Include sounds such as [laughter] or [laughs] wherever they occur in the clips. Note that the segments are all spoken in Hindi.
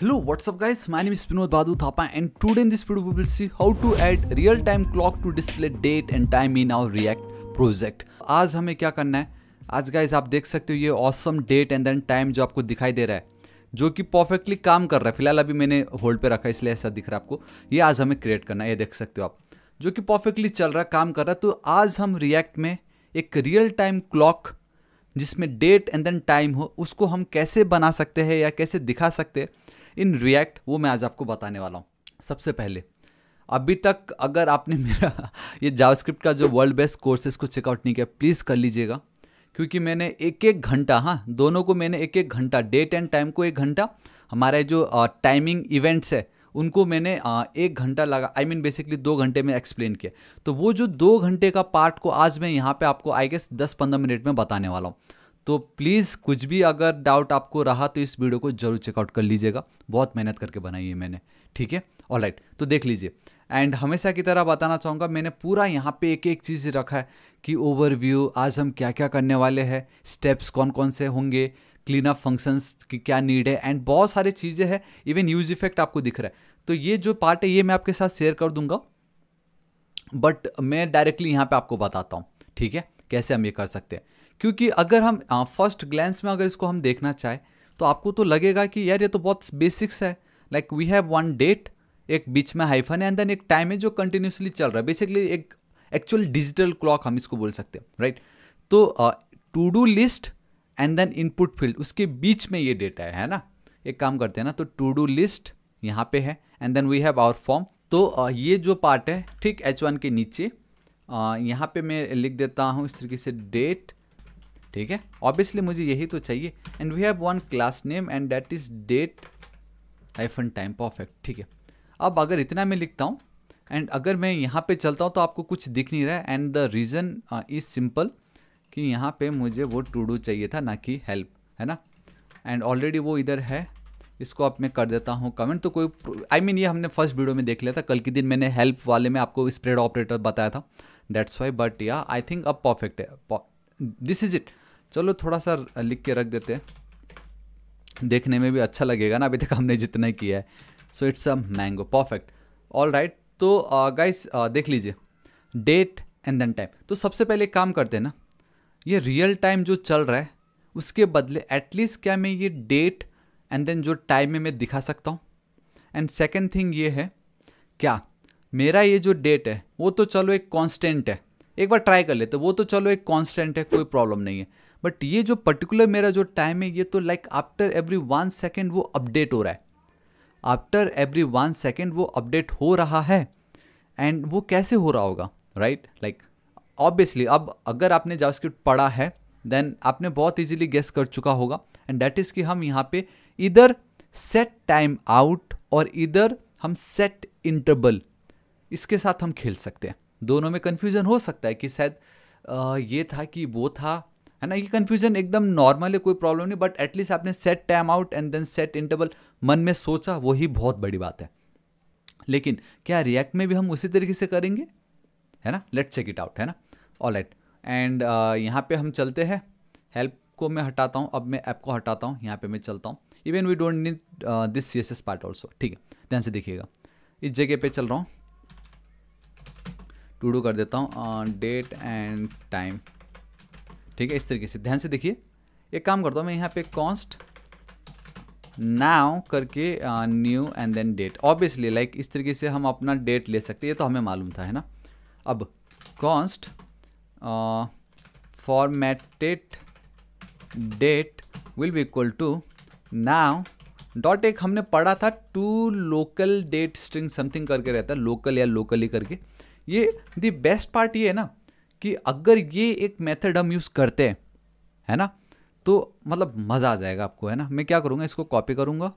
Hello, what's up guys? My name is Vinod Badu Thapa and today in this video we will see how to add real-time clock to display date and time in our React project. आज हमें क्या करना है आज गाइज आप देख सकते हो ये awesome date and then time जो आपको दिखाई दे रहा है जो कि परफेक्टली काम कर रहा है फिलहाल अभी मैंने होल्ड पे रखा इसलिए ऐसा दिख रहा है आपको ये आज हमें क्रिएट करना है ये देख सकते हो आप जो कि परफेक्टली चल रहा है काम कर रहा है तो आज हम रिएक्ट में एक रियल टाइम क्लॉक जिसमें डेट एंड देन टाइम हो उसको हम कैसे बना सकते हैं या कैसे दिखा सकते हैं इन रिएक्ट वो मैं आज आपको बताने वाला हूँ सबसे पहले अभी तक अगर आपने [laughs] मेरा ये जावास्क्रिप्ट का जो वर्ल्ड बेस्ट कोर्सेज को चेकआउट नहीं किया प्लीज़ कर लीजिएगा क्योंकि मैंने एक एक घंटा हाँ दोनों को मैंने एक एक घंटा डेट एंड टाइम को एक घंटा हमारे जो टाइमिंग इवेंट्स है उनको मैंने आ, एक घंटा लगा आई मीन बेसिकली दो घंटे में एक्सप्लेन किया तो वो जो दो घंटे का पार्ट को आज मैं यहाँ पे आपको आई गेस दस पंद्रह मिनट में बताने वाला हूँ तो प्लीज़ कुछ भी अगर डाउट आपको रहा तो इस वीडियो को जरूर चेकआउट कर लीजिएगा बहुत मेहनत करके बनाई है मैंने ठीक है ऑल राइट तो देख लीजिए एंड हमेशा की तरह बताना चाहूँगा मैंने पूरा यहाँ पे एक एक चीज़ रखा है कि ओवरव्यू आज हम क्या क्या करने वाले हैं स्टेप्स कौन कौन से होंगे क्लीन अप फंक्शंस की क्या नीड है एंड बहुत सारी चीज़ें हैं इवन यूज इफेक्ट आपको दिख रहा है तो ये जो पार्ट है ये मैं आपके साथ शेयर कर दूंगा बट मैं डायरेक्टली यहाँ पे आपको बताता हूँ ठीक है कैसे हम ये कर सकते हैं क्योंकि अगर हम फर्स्ट ग्लैंस में अगर इसको हम देखना चाहें तो आपको तो लगेगा कि यार ये तो बहुत बेसिक्स है like we have one date एक बीच में हाइफन एंड देन एक टाइम है जो कंटिन्यूसली चल रहा है बेसिकली एक एक्चुअल डिजिटल क्लॉक हम इसको बोल सकते हैं राइट तो to do list and then input field उसके बीच में ये डेटा है है ना एक काम करते हैं ना तो टू डू लिस्ट यहाँ पे है and then we have our form तो uh, ये जो पार्ट है ठीक एच वन के नीचे यहाँ पे मैं लिख देता हूँ इस तरीके से डेट ठीक है ऑब्वियसली मुझे यही तो चाहिए and we have one class name and date is date fun time perfect ठीक है अब अगर इतना मैं लिखता हूँ एंड अगर मैं यहाँ पे चलता हूँ तो आपको कुछ दिख नहीं रहा है and the reason is simple कि यहाँ पे मुझे वो टू डू चाहिए था ना कि हेल्प है ना एंड ऑलरेडी वो इधर है इसको आप मैं कर देता हूँ कमेंट तो कोई आई I मीन mean, ये हमने फर्स्ट वीडियो में देख लिया था कल के दिन मैंने हेल्प वाले में आपको स्प्रेड ऑपरेटर बताया था डेट्स वाई बट या आई थिंक अब परफेक्ट है दिस इज़ इट चलो थोड़ा सा लिख के रख देते हैं देखने में भी अच्छा लगेगा ना अभी तक हमने जितना ही किया है so it's a mango perfect all right तो गाइस uh, uh, देख लीजिए डेट एंड देन टाइम तो सबसे पहले एक काम करते हैं ना ये रियल टाइम जो चल रहा है उसके बदले एटलीस्ट क्या मैं ये डेट एंड देन जो टाइम में मैं दिखा सकता हूँ एंड सेकेंड थिंग ये है क्या मेरा ये जो डेट है वो तो चलो एक कांस्टेंट है एक बार ट्राई कर लेते वो तो चलो एक कांस्टेंट है कोई प्रॉब्लम नहीं है बट ये जो पर्टिकुलर मेरा जो टाइम है ये तो like after every one second वो अपडेट हो रहा है आफ्टर एवरी वन सेकेंड वो अपडेट हो रहा है एंड वो कैसे हो रहा होगा राइट लाइक ऑब्वियसली अब अगर आपने जावास्क्रिप्ट पढ़ा है देन आपने बहुत इजीली गेस कर चुका होगा एंड डैट इज़ कि हम यहाँ पे इधर सेट टाइम आउट और इधर हम सेट इंटरबल इसके साथ हम खेल सकते हैं दोनों में कन्फ्यूज़न हो सकता है कि शायद ये था कि वो था है ना ये कन्फ्यूज़न एकदम नॉर्मल है कोई प्रॉब्लम नहीं बट एटलीस्ट आपने set time out and then set interval मन में सोचा वही बहुत बड़ी बात है लेकिन क्या रिएक्ट में भी हम उसी तरीके से करेंगे है ना लेट चेक इट आउट है ना ऑल राइट एंड यहाँ पे हम चलते हैं हेल्प को मैं हटाता हूँ अब मैं ऐप को हटाता हूँ यहाँ पे मैं चलता हूँ even we don't need this C S S part also ठीक है ध्यान से देखिएगा इस जगह पे चल रहा हूँ टू डू कर देता हूँ डेट एंड टाइम ठीक है इस तरीके से ध्यान से देखिए एक काम करता हूँ मैं यहाँ पे कॉन्स्ट नाउ करके new and then date obviously like इस तरीके से हम अपना डेट ले सकते हैं ये तो हमें मालूम था है ना अब const formatted date will be equal to now dot एक हमने पढ़ा था to local date string something करके रहता है लोकल या लोकली करके ये द बेस्ट पार्ट ये है ना कि अगर ये एक मेथड हम यूज़ करते हैं है ना तो मतलब मज़ा आ जाएगा आपको है ना मैं क्या करूँगा इसको कॉपी करूँगा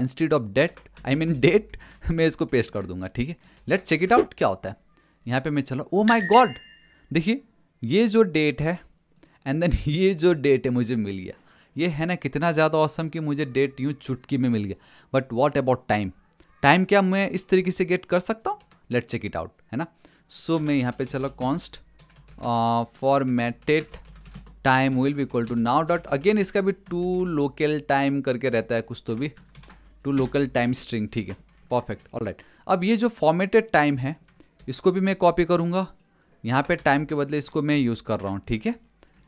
instead of date I mean date मैं इसको पेस्ट कर दूंगा ठीक है लेट चेक इट आउट क्या होता है यहाँ पे मैं चला ओ माई गॉड देखिए ये जो डेट है एंड देन [laughs] ये जो डेट है मुझे मिल गया ये है ना कितना ज़्यादा औसम कि मुझे डेट यूँ चुटकी में मिल गया but what about time time क्या मैं इस तरीके से गेट कर सकता हूँ लेट चेक इट आउट है ना सो so, मैं यहाँ पे चलो const formatted time will be equal to now dot again इसका भी टू लोकल टाइम करके रहता है कुछ तो भी टू लोकल टाइम स्ट्रिंग ठीक है परफेक्ट ऑल राइट अब ये जो फॉर्मेटेड टाइम है इसको भी मैं कॉपी करूँगा यहाँ पे टाइम के बदले इसको मैं यूज़ कर रहा हूँ ठीक है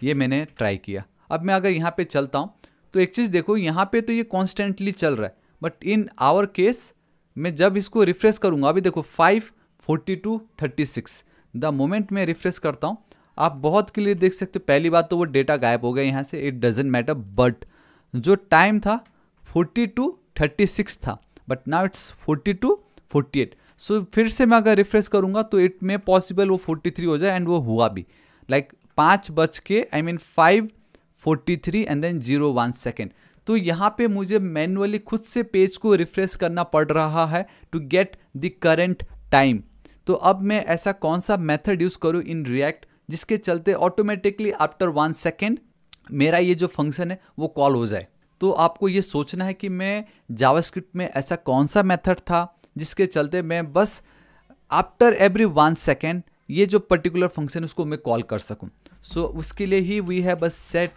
ये मैंने ट्राई किया अब मैं अगर यहाँ पे चलता हूँ तो एक चीज़ देखो यहाँ पे तो ये कॉन्स्टेंटली चल रहा है बट इन आवर केस मैं जब इसको रिफ्रेश करूँगा अभी देखो five forty two thirty six the moment मैं रिफ्रेश करता हूँ आप बहुत के लिए देख सकते हो पहली बात तो वो डेटा गायब हो गया यहाँ से इट डजेंट मैटर बट जो टाइम था फोर्टी टू थर्टी सिक्स था but now it's forty two forty eight so फिर से मैं अगर रिफ्रेश करूँगा तो इट में पॉसिबल वो फोर्टी थ्री हो जाए एंड वो हुआ भी लाइक like, पाँच बज के I mean five forty three and then zero one second तो यहाँ पे मुझे मैनुअली खुद से पेज को रिफ्रेश करना पड़ रहा है to get the current time तो अब मैं ऐसा कौन सा मेथड यूज़ करूँ इन रिएक्ट जिसके चलते ऑटोमेटिकली आफ्टर वन सेकेंड मेरा ये जो फंक्शन है वो कॉल हो जाए तो आपको ये सोचना है कि मैं जावास्क्रिप्ट में ऐसा कौन सा मेथड था जिसके चलते मैं बस आफ्टर एवरी वन सेकेंड ये जो पर्टिकुलर फंक्शन उसको मैं कॉल कर सकूँ सो so, उसके लिए ही we have a set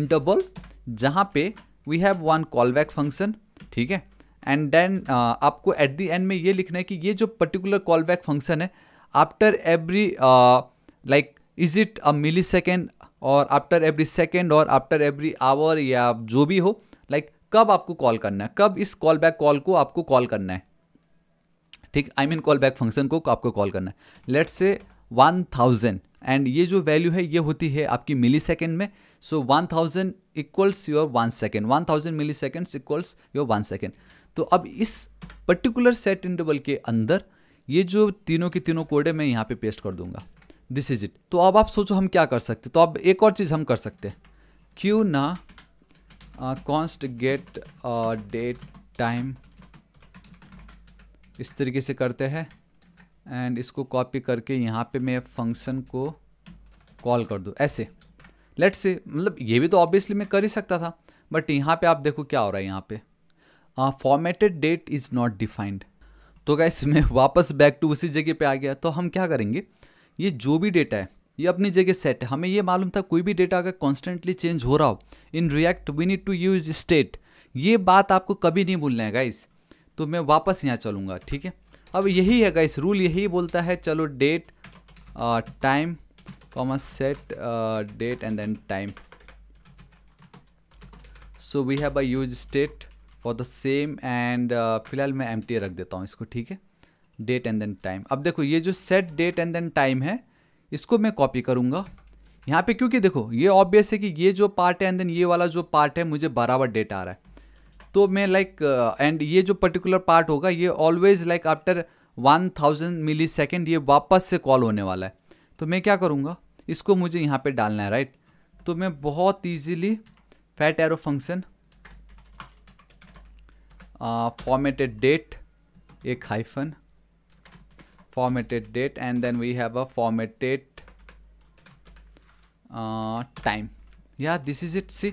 interval जहाँ पे we have one callback function ठीक है एंड देन uh, आपको एट दी एंड में ये लिखना है कि ये जो पर्टिकुलर कॉल बैक फंक्शन है after every like is it a millisecond और आफ्टर एवरी सेकेंड और आफ्टर एवरी आवर या जो भी हो लाइक like, कब आपको कॉल करना है कब इस कॉल बैक कॉल को आपको कॉल करना है ठीक I mean callback function को आपको कॉल करना है let's say one thousand and ये जो वैल्यू है ये होती है आपकी मिली सेकेंड में so one thousand equals your one second one thousand millisecond equals your one second तो अब इस पर्टिकुलर सेट इंटरवल के अंदर ये जो तीनों के तीनों कोडे मैं यहाँ पे पेस्ट कर दूंगा दिस इज इट तो अब आप सोचो हम क्या कर सकते तो अब एक और चीज़ हम कर सकते हैं क्यों ना कॉन्स्ट गेट डेट टाइम इस तरीके से करते हैं एंड इसको कॉपी करके यहाँ पे मैं फंक्शन को कॉल कर दूँ ऐसे लेट से मतलब ये भी तो ऑब्वियसली मैं कर ही सकता था बट यहाँ पे आप देखो क्या हो रहा है यहाँ पे formatted date is not defined तो क्या [laughs] मैं वापस बैक टू उसी जगह पे आ गया तो हम क्या करेंगे ये जो भी डेटा है ये अपनी जगह सेट है हमें ये मालूम था कोई भी डेटा अगर कॉन्स्टेंटली चेंज हो रहा हो in React we need to use state ये बात आपको कभी नहीं भूलना है गाइस तो मैं वापस यहाँ चलूँगा ठीक है अब यही है गाइस रूल यही बोलता है चलो date time comma set date and then time so we have a use state for the same and फिलहाल मैं एम रख देता हूँ इसको ठीक है डेट एंड देन टाइम अब देखो ये जो set date and then time है इसको मैं कॉपी करूँगा यहाँ पे क्योंकि देखो ये ऑब्वियस है कि ये जो पार्ट है एंड देन ये वाला जो पार्ट है मुझे बराबर डेट आ रहा है तो मैं लाइक एंड uh, ये जो पर्टिकुलर पार्ट होगा ये always like after one thousand millisecond ये वापस से कॉल होने वाला है तो मैं क्या करूँगा इसको मुझे यहाँ पे डालना है राइट तो मैं बहुत easily fat arrow function formatted date एक hyphen formatted date and then we have a formatted time या दिस इज इट सी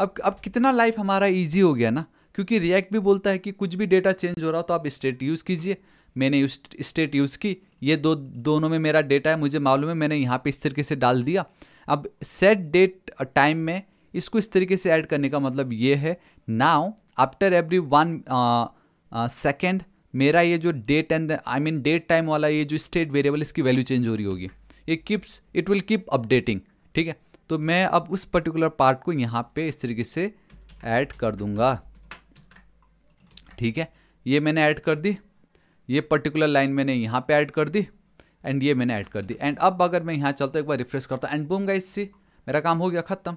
अब अब कितना लाइफ हमारा ईजी हो गया ना क्योंकि रिएक्ट भी बोलता है कि कुछ भी डेटा चेंज हो रहा हो तो आप स्टेट यूज़ कीजिए मैंने स्टेट यूज़ की ये दो दोनों में मेरा डेटा है मुझे मालूम है मैंने यहाँ पे इस तरीके से डाल दिया अब सेट डेट टाइम में इसको इस तरीके से ऐड करने का मतलब ये है now after every one second मेरा ये जो date and I mean date time वाला ये जो स्टेट वेरिएबल इसकी वैल्यू चेंज हो रही होगी ये keeps it will keep updating ठीक है तो मैं अब उस पर्टिकुलर पार्ट को यहाँ पे इस तरीके से ऐड कर दूँगा ठीक है ये मैंने ऐड कर दी ये पर्टिकुलर लाइन मैंने यहाँ पे ऐड कर दी एंड ये मैंने ऐड कर दी एंड अब अगर मैं यहाँ चलता एक बार रिफ्रेश करता एंड बूम गाइस सी मेरा काम हो गया ख़त्म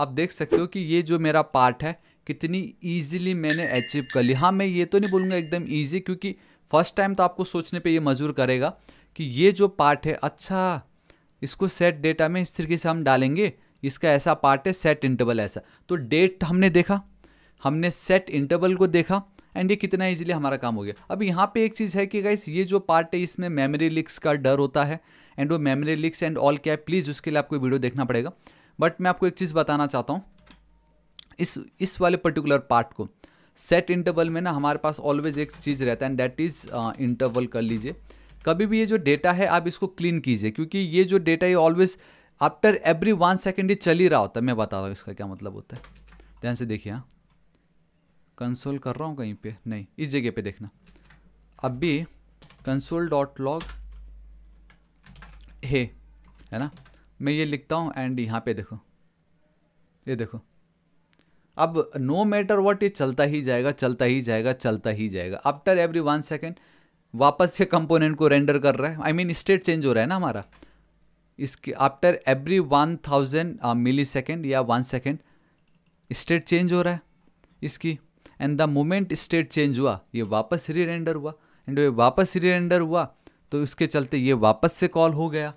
आप देख सकते हो कि ये जो मेरा पार्ट है कितनी ईजिली मैंने अचीव कर ली हाँ मैं ये तो नहीं बोलूँगा एकदम ईजी क्योंकि फर्स्ट टाइम तो आपको सोचने पर ये मजबूर करेगा कि ये जो पार्ट है अच्छा इसको सेट डेटा में इस तरीके से हम डालेंगे इसका ऐसा पार्ट है सेट इंटरवल ऐसा तो डेट हमने देखा हमने सेट इंटरवल को देखा एंड ये कितना इजीली हमारा काम हो गया अब यहाँ पे एक चीज़ है कि गाइस ये जो पार्ट है इसमें मेमोरी लिक्स का डर होता है एंड वो मेमोरी लिक्स एंड ऑल क्या प्लीज़ उसके लिए आपको वीडियो देखना पड़ेगा बट मैं आपको एक चीज़ बताना चाहता हूँ इस इस वाले पर्टिकुलर पार्ट को सेट इंटरवल में ना हमारे पास ऑलवेज एक चीज़ रहता है एंड डैट इज़ इंटरवल कर लीजिए कभी भी ये जो डेटा है आप इसको क्लीन कीजिए क्योंकि ये जो डेटा ये always after every one second ये चल ही रहा होता है मैं बता रहा हूँ इसका क्या मतलब होता है ध्यान से देखिए हाँ कंसोल कर रहा हूँ कहीं पे नहीं इस जगह पे देखना अब भी कंसोल डॉट लॉग हे है ना मैं ये लिखता हूँ एंड यहाँ पे देखो ये देखो अब नो मैटर वॉट ये चलता ही जाएगा चलता ही जाएगा चलता ही जाएगा आफ्टर एवरी वन सेकेंड वापस से कंपोनेंट को रेंडर कर रहा है आई मीन स्टेट चेंज हो रहा है ना हमारा इसके after every one thousand millisecond या वन सेकेंड स्टेट चेंज हो रहा है इसकी and the moment state change हुआ ये वापस री रेंडर हुआ एंड ये वापस री रेंडर हुआ तो इसके चलते ये वापस से कॉल हो गया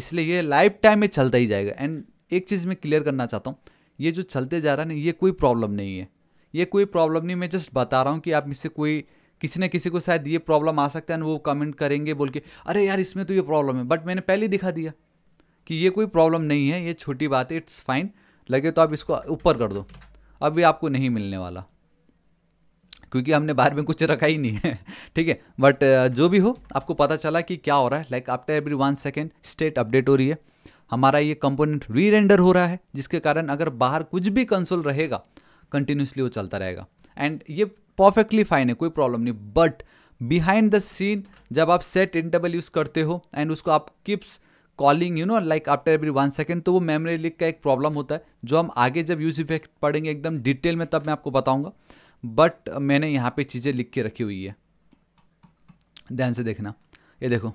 इसलिए ये लाइफ टाइम में चलता ही जाएगा एंड एक चीज़ मैं क्लियर करना चाहता हूँ ये जो चलते जा रहा है ना ये कोई प्रॉब्लम नहीं है ये कोई प्रॉब्लम नहीं मैं जस्ट बता रहा हूँ कि आप इससे कोई किसी ना किसी को शायद ये प्रॉब्लम आ सकता है वो कमेंट करेंगे बोल के अरे यार इसमें तो ये प्रॉब्लम है बट मैंने पहले दिखा दिया कि ये कोई प्रॉब्लम नहीं है ये छोटी बात है इट्स फाइन लगे तो आप इसको ऊपर कर दो अब ये आपको नहीं मिलने वाला क्योंकि हमने बाहर में कुछ रखा ही नहीं है [laughs] ठीक है बट जो भी हो आपको पता चला कि क्या हो रहा है like after every one second state update हो रही है हमारा ये कंपोनेंट री रेंडर हो रहा है जिसके कारण अगर बाहर कुछ भी कंसोल रहेगा कंटिन्यूसली वो चलता रहेगा एंड ये परफेक्टली फाइन है कोई प्रॉब्लम नहीं बट बिहाइंड द सीन जब आप सेट इंटरवल यूज़ करते हो एंड उसको आप keeps calling you know like after every one second तो वो मेमोरी लिख का एक प्रॉब्लम होता है जो हम आगे जब यूज इफेक्ट पढ़ेंगे एकदम डिटेल में तब मैं आपको बताऊंगा बट मैंने यहाँ पे चीज़ें लिख के रखी हुई है ध्यान से देखना ये देखो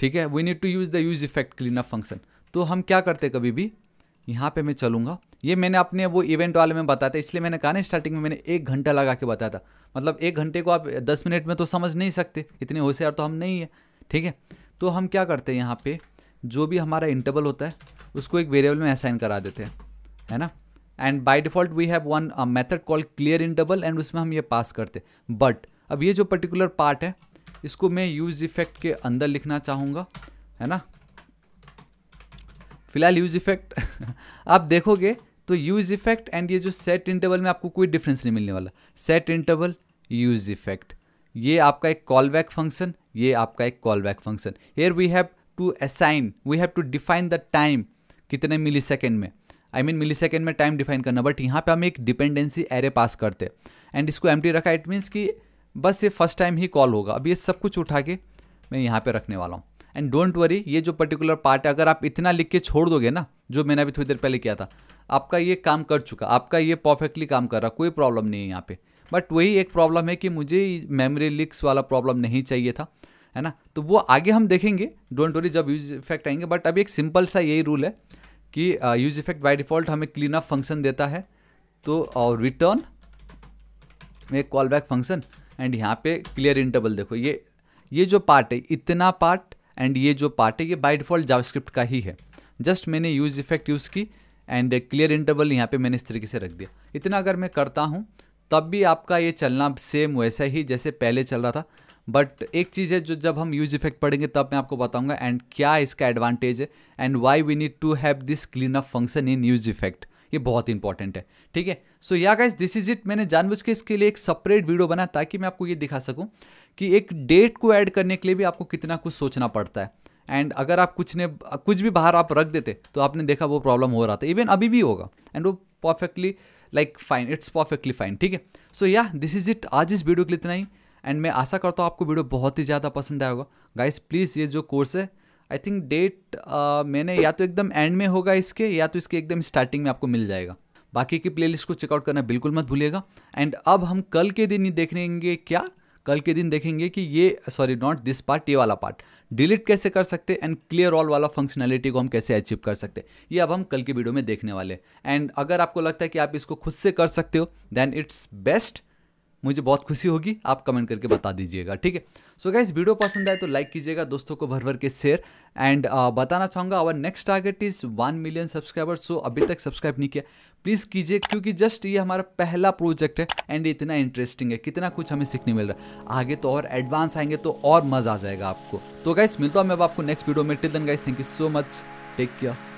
ठीक है we need to use the use effect clean up function तो हम क्या करते कभी भी यहाँ पे मैं चलूँगा ये मैंने अपने वो इवेंट वाले में बताया था इसलिए मैंने कहा ना स्टार्टिंग में मैंने एक घंटा लगा के बताया था मतलब एक घंटे को आप दस मिनट में तो समझ नहीं सकते इतने होशियार तो हम नहीं है ठीक है तो हम क्या करते हैं यहाँ पे जो भी हमारा इंटरवल होता है उसको एक वेरिएबल में असाइन करा देते हैं है ना and by default we have one method call clear interval and उसमें हम ये पास करते बट अब ये जो पर्टिकुलर पार्ट है इसको मैं यूज इफेक्ट के अंदर लिखना चाहूँगा है ना फिलहाल यूज इफेक्ट [laughs] आप देखोगे तो यूज इफेक्ट एंड ये जो सेट इंटरवल में आपको कोई डिफरेंस नहीं मिलने वाला सेट इंटरवल यूज इफेक्ट ये आपका एक कॉल बैक फंक्शन ये आपका एक callback function here we have to assign we have to define the time कितने मिली सेकेंड में आई मीन मिली सेकेंड में टाइम डिफाइन करना बट यहाँ पे हम एक डिपेंडेंसी एरे पास करते एंड इसको एम रखा इट मीन्स कि बस ये फर्स्ट टाइम ही कॉल होगा अब ये सब कुछ उठा के मैं यहाँ पे रखने वाला हूँ एंड डोंट वरी ये जो पर्टिकुलर पार्ट है अगर आप इतना लिख के छोड़ दोगे ना जो मैंने अभी थोड़ी देर पहले किया था आपका ये काम कर चुका आपका ये परफेक्टली काम कर रहा कोई प्रॉब्लम नहीं है यहाँ पे बट वही एक प्रॉब्लम है कि मुझे मेमोरी लिक्स वाला प्रॉब्लम नहीं चाहिए था है ना तो वो आगे हम देखेंगे डोंट वरी जब यूज इफेक्ट आएंगे बट अभी एक सिंपल सा यही रूल है कि यूज इफेक्ट बाई डिफॉल्ट हमें क्लीन अप फंक्शन देता है तो और रिटर्न एक कॉल बैक फंक्शन एंड यहाँ पे क्लियर इंटरवल देखो ये ये जो पार्ट है इतना पार्ट एंड ये जो पार्ट है ये बाई डिफ़ॉल्ट जावास्क्रिप्ट का ही है जस्ट मैंने यूज़ इफेक्ट यूज़ की एंड क्लियर इंटरवल यहाँ पे मैंने इस तरीके से रख दिया इतना अगर मैं करता हूँ तब भी आपका ये चलना सेम वैसा ही जैसे पहले चल रहा था बट एक चीज़ है जो जब हम यूज इफेक्ट पढ़ेंगे तब मैं आपको बताऊँगा एंड क्या इसका एडवांटेज है and why we need to have this clean up function in use effect ये बहुत इंपॉर्टेंट है ठीक है सो या गाइस दिस इज इट मैंने जानबूझ के इसके लिए एक सेपरेट वीडियो बना ताकि मैं आपको ये दिखा सकूँ कि एक डेट को ऐड करने के लिए भी आपको कितना कुछ सोचना पड़ता है एंड अगर आप कुछ ने कुछ भी बाहर आप रख देते तो आपने देखा वो प्रॉब्लम हो रहा था इवन अभी भी होगा एंड वो perfectly like fine it's perfectly fine ठीक है सो या दिस इज इट आज इस वीडियो के लिए इतना ही एंड मैं आशा करता हूँ आपको वीडियो बहुत ही ज़्यादा पसंद आएगा गाइस प्लीज़ ये जो कोर्स है आई थिंक डेट मैंने या तो एकदम एंड में होगा इसके या तो इसके एकदम स्टार्टिंग में आपको मिल जाएगा बाकी की प्लेलिस्ट को चेकआउट करना बिल्कुल मत भूलिएगा एंड अब हम कल के दिन ही देखेंगे क्या कल के दिन देखेंगे कि ये सॉरी नॉट दिस पार्ट ये वाला पार्ट डिलीट कैसे कर सकते एंड क्लियर ऑल वाला फंक्शनैलिटी को हम कैसे अचीव कर सकते ये अब हम कल की वीडियो में देखने वाले एंड अगर आपको लगता है कि आप इसको खुद से कर सकते हो देन इट्स बेस्ट मुझे बहुत खुशी होगी आप कमेंट करके बता दीजिएगा ठीक है सो गैस वीडियो पसंद आए तो लाइक कीजिएगा दोस्तों को भर भर के शेयर एंड uh, बताना चाहूँगा our next target is one million subscriber so अभी तक सब्सक्राइब नहीं किया प्लीज़ कीजिए क्योंकि जस्ट ये हमारा पहला प्रोजेक्ट है एंड इतना इंटरेस्टिंग है कितना कुछ हमें सीखने मिल रहा है आगे तो और एडवांस आएंगे तो और मज़ा आ जाएगा आपको तो गैस मिलता हूँ मैं अब आपको नेक्स्ट वीडियो में till then guys thank you so much take care